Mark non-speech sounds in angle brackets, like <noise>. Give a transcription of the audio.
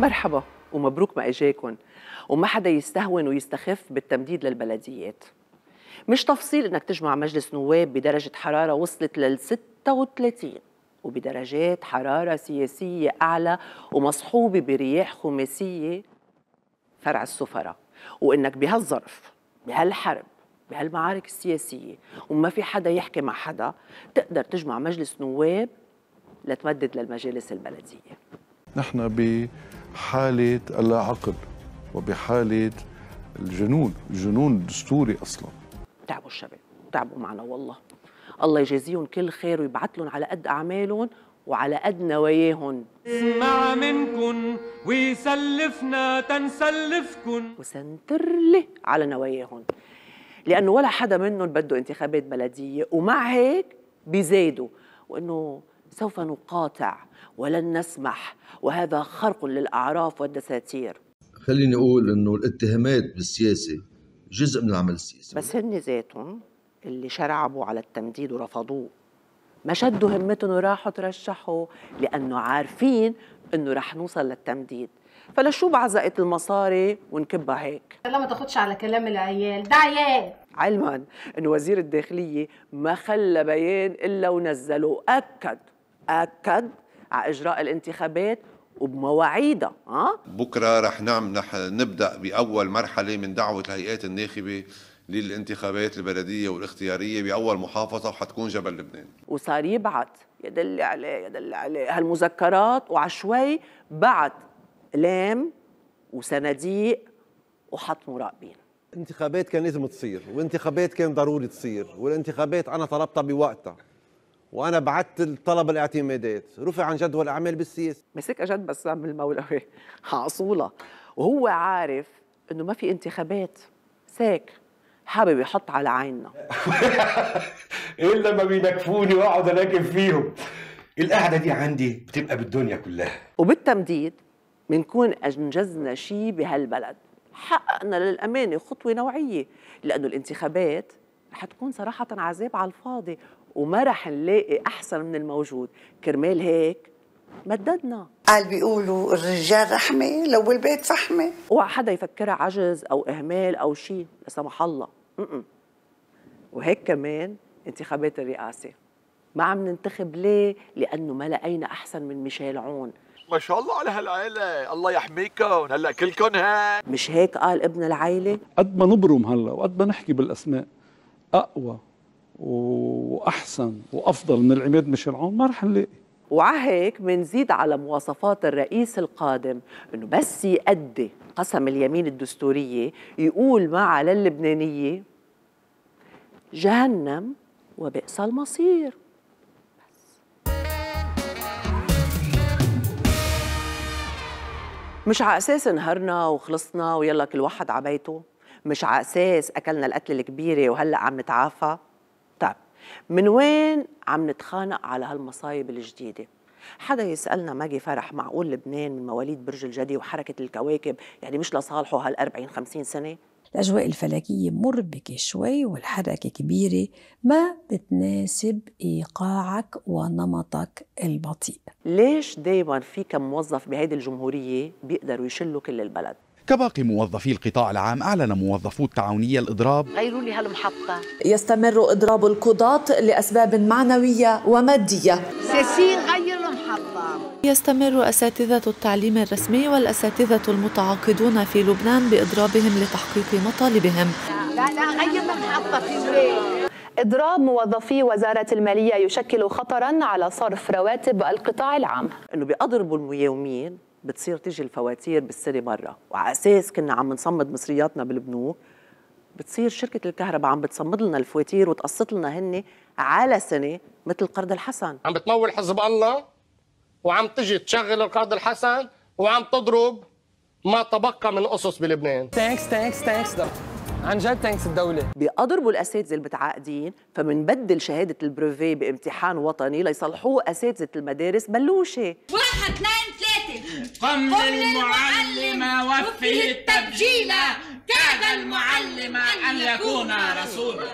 مرحبا ومبروك ما اجاكم وما حدا يستهون ويستخف بالتمديد للبلديات مش تفصيل انك تجمع مجلس نواب بدرجه حراره وصلت لل 36 وبدرجات حراره سياسيه اعلى ومصحوبه برياح خماسيه فرع السفراء وانك بهالظرف بهالحرب بهالمعارك السياسيه وما في حدا يحكي مع حدا تقدر تجمع مجلس نواب لتمدد للمجالس البلديه نحن بحالة اللا عقل وبحالة الجنون الجنون دستوري أصلا تعبوا الشباب تعبوا معنا والله الله يجازيهم كل خير ويبعث لهم على قد أعمالهم وعلى قد نواياهم اسمع منكن ويسلفنا تنسلفكن لي على نواياهم لأنه ولا حدا منهم بده انتخابات بلدية ومع هيك بيزيدوا وأنه سوف نقاطع ولن نسمح وهذا خرق للأعراف والدساتير خليني أقول أنه الاتهامات بالسياسة جزء من العمل السياسي بس هن ذاتهم اللي شرعبوا على التمديد ورفضوه ما شدوا همتهم وراحوا ترشحوا لأنه عارفين أنه رح نوصل للتمديد فلشو بعزقت المصاري ونكبها هيك لا ما تاخدش على كلام العيال ده عيال علما أن وزير الداخلية ما خلى بيان إلا ونزله وأكد اكد على اجراء الانتخابات وبمواعيدها ها بكره رح نعم رح نبدا باول مرحله من دعوه الهيئات الناخبه للانتخابات البلديه والاختياريه باول محافظه وحتكون جبل لبنان وصار يبعت يدل عليه يدل عليه هالمذكرات وعشوي بعت لام وصناديق وحط مراقبين انتخابات كان لازم تصير وانتخابات كان ضروري تصير والانتخابات انا طلبتها بوقتها وانا بعثت الطلبه الاعتمادات رفع عن جدول اعمال بالسياسه مسك اجت بسام المولوي حاصوله <laughs> وهو عارف انه ما في انتخابات ساك حابب يحط على عيننا <laughs> الا ما بينكفوني واقعد اناكف فيهم القعده دي عندي بتبقى بالدنيا كلها وبالتمديد بنكون انجزنا شيء بهالبلد حققنا للامانه خطوه نوعيه لانه الانتخابات رح تكون صراحه عذاب على الفاضي وما رح نلاقي احسن من الموجود كرمال هيك مددنا قال بيقولوا الرجال رحمه لو البيت فحمه اوعى حدا يفكرها عجز او اهمال او شيء لا سمح الله م -م. وهيك كمان انتخابات الرئاسه ما عم ننتخب ليه؟ لانه ما لقينا احسن من ميشيل عون ما شاء الله على هالعيلة الله يحميكم هلا كلكم هيك مش هيك قال ابن العيلة قد ما نبرم هلا وقد ما نحكي بالاسماء اقوى و... واحسن وافضل من العماد ميشيل عون ما رح نلاقي وعهيك منزيد على مواصفات الرئيس القادم انه بس يأدي قسم اليمين الدستورية يقول معها للبنانية جهنم وبئس المصير مش على اساس نهرنا وخلصنا ويلا كل واحد على بيته مش على اساس اكلنا القتله الكبيره وهلا عم نتعافى من وين عم نتخانق على هالمصايب الجديده حدا يسالنا ماجي فرح معقول لبنان من مواليد برج الجدي وحركه الكواكب يعني مش لصالحه هال 40 50 سنه الأجواء الفلكية مربكة شوي والحركة كبيرة ما بتناسب إيقاعك ونمطك البطيء ليش دايما في كم موظف بهيدي الجمهورية بيقدروا يشلوا كل البلد؟ كباقي موظفي القطاع العام أعلن موظفو التعاونية الإضراب غيروا لي هالمحطة يستمر إضراب القضاة لأسباب معنوية ومادية سيسين غير المحطة يستمر أساتذة التعليم الرسمي والأساتذة المتعاقدون في لبنان بإضرابهم لتحقيق مطالبهم لا لا غير المحطة في بريك إضراب موظفي وزارة المالية يشكل خطرا على صرف رواتب القطاع العام أنه بيضربوا المياومين بتصير تيجي الفواتير بالسنه مره وعلى اساس كنا عم نصمد مصرياتنا بالبنوك بتصير شركه الكهرباء عم بتصمد لنا الفواتير وتقسط لنا هن على سنه مثل قرض الحسن عم بتمول حزب الله وعم تجي تشغل القرض الحسن وعم تضرب ما تبقى من اسس بلبنان thanks, thanks, thanks. عن جد تنكس الدولة بيضربوا الأساتذة المتعاقدين فمنبدل شهادة البروفي بامتحان وطني ليصلحوه أساتذة المدارس بلوشة واحد اثنين ثلاثة قم للمعلمة وفي التبجيلة كاد المعلم أن يكون رسولا